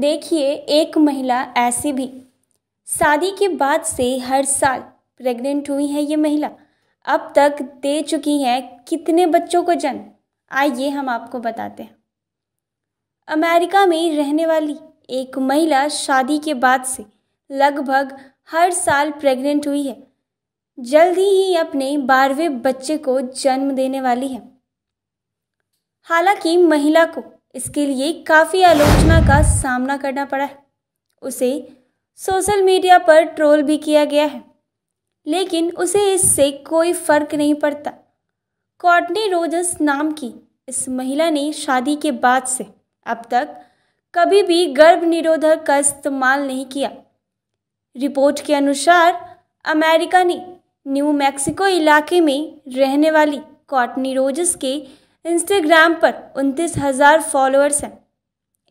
देखिए एक महिला ऐसी भी शादी के बाद से हर साल प्रेग्नेंट हुई है ये महिला अब तक दे चुकी है कितने बच्चों को जन्म आइए हम आपको बताते हैं अमेरिका में रहने वाली एक महिला शादी के बाद से लगभग हर साल प्रेग्नेंट हुई है जल्द ही अपने बारहवें बच्चे को जन्म देने वाली है हालांकि महिला को इसके लिए काफ़ी आलोचना का सामना करना पड़ा है उसे सोशल मीडिया पर ट्रोल भी किया गया है लेकिन उसे इससे कोई फर्क नहीं पड़ता कॉटनी रोजस नाम की इस महिला ने शादी के बाद से अब तक कभी भी गर्भ निरोधक का इस्तेमाल नहीं किया रिपोर्ट के अनुसार अमेरिका ने न्यू मैक्सिको इलाके में रहने वाली कॉटनी रोजस के इंस्टाग्राम पर उनतीस हज़ार फॉलोअर्स हैं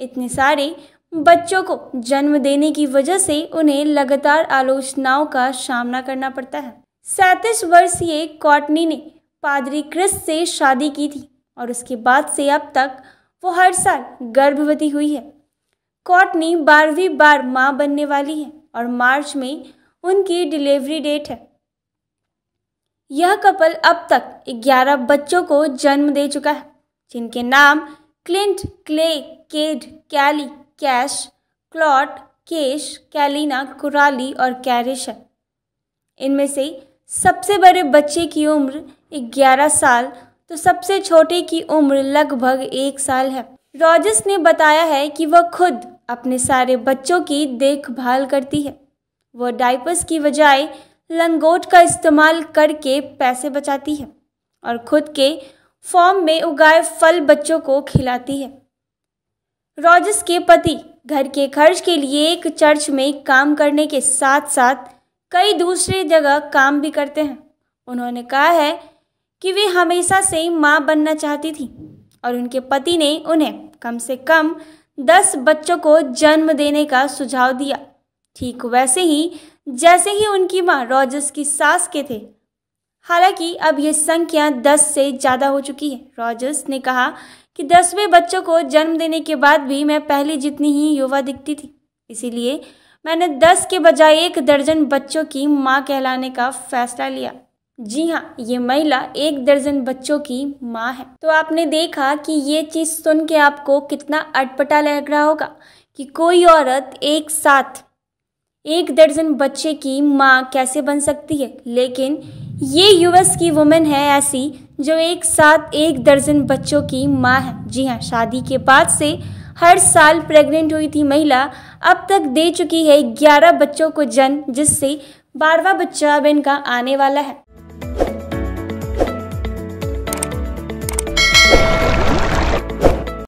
इतने सारे बच्चों को जन्म देने की वजह से उन्हें लगातार आलोचनाओं का सामना करना पड़ता है सैतीस वर्षीय कॉटनी ने पादरी क्रिस से शादी की थी और उसके बाद से अब तक वो हर साल गर्भवती हुई है कॉटनी बारहवीं बार माँ बनने वाली है और मार्च में उनकी डिलीवरी डेट है यह कपल अब तक 11 बच्चों को जन्म दे चुका है जिनके नाम Clint Clay Cade Kelly Cash क्लॉट केश कैलिना कुराली और कैरिश है इनमें से सबसे बड़े बच्चे की उम्र 11 साल तो सबसे छोटे की उम्र लगभग एक साल है रॉजर्स ने बताया है कि वह खुद अपने सारे बच्चों की देखभाल करती है वह डायपर्स की बजाय लंगोट का इस्तेमाल करके पैसे बचाती है और खुद के फॉर्म में उगाए फल बच्चों को खिलाती है रॉजस के पति घर के खर्च के लिए एक चर्च में काम करने के साथ साथ कई दूसरे जगह काम भी करते हैं उन्होंने कहा है कि वे हमेशा से माँ बनना चाहती थी और उनके पति ने उन्हें कम से कम दस बच्चों को जन्म देने का सुझाव दिया ठीक वैसे ही जैसे ही उनकी माँ रॉजर्स की सास के थे हालांकि अब यह संख्या दस से ज़्यादा हो चुकी है रॉजर्स ने कहा कि दसवें बच्चों को जन्म देने के बाद भी मैं पहले जितनी ही युवा दिखती थी इसीलिए मैंने दस के बजाय एक दर्जन बच्चों की माँ कहलाने का फैसला लिया जी हाँ ये महिला एक दर्जन बच्चों की माँ है तो आपने देखा कि ये चीज़ सुन के आपको कितना अटपटा लग रहा होगा कि कोई औरत एक साथ एक दर्जन बच्चे की माँ कैसे बन सकती है लेकिन ये यूएस की वुमेन है ऐसी जो एक साथ एक दर्जन बच्चों की माँ है जी हाँ शादी के बाद से हर साल प्रेग्नेंट हुई थी महिला अब तक दे चुकी है ग्यारह बच्चों को जन्म जिससे बारवा बच्चा अब इनका आने वाला है